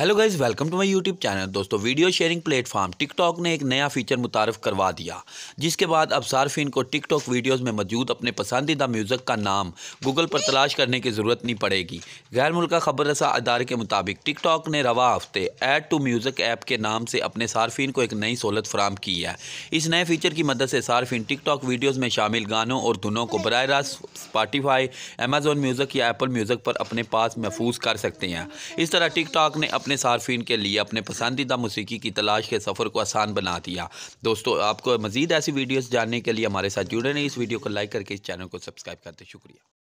hello guys welcome to my YouTube channel दोस्तों video sharing platform TikTok ने एक नया फीचर मुतारफ़ करवा दिया जिसके बाद अब सार्फिन को टिकटॉक वीडियोस में मौजूद अपने पसंदीदा म्यूज़िक का नाम गूगल पर तलाश करने की ज़रूरत नहीं पड़ेगी गैर मुल्क खबर रसा अदारे के मुताबिक टिकटॉक ने रवा हफ्ते एड टू म्यूज़िक ऐप के नाम से अपने सार्फिन को एक नई सहूलत फराम की है इस नए फीचर की मदद से सार्फिन टिकटॉक वीडियोज़ में शामिल गानों और धुनों को बर रास्त स्पाटीफाई अमेजोन म्यूज़िक या एप्पल म्यूज़िक पर अपने पास महफूज कर सकते हैं इस तरह टिकटॉक ने अपने अपने सार्फिन के लिए अपने पसंदीदा मौसीकी की तलाश के सफ़र को आसान बना दिया दोस्तों आपको मज़ीद ऐसी वीडियोज़ जानने के लिए हमारे साथ जुड़े रहें इस वीडियो को लाइक करके इस चैनल को सब्सक्राइब करते शुक्रिया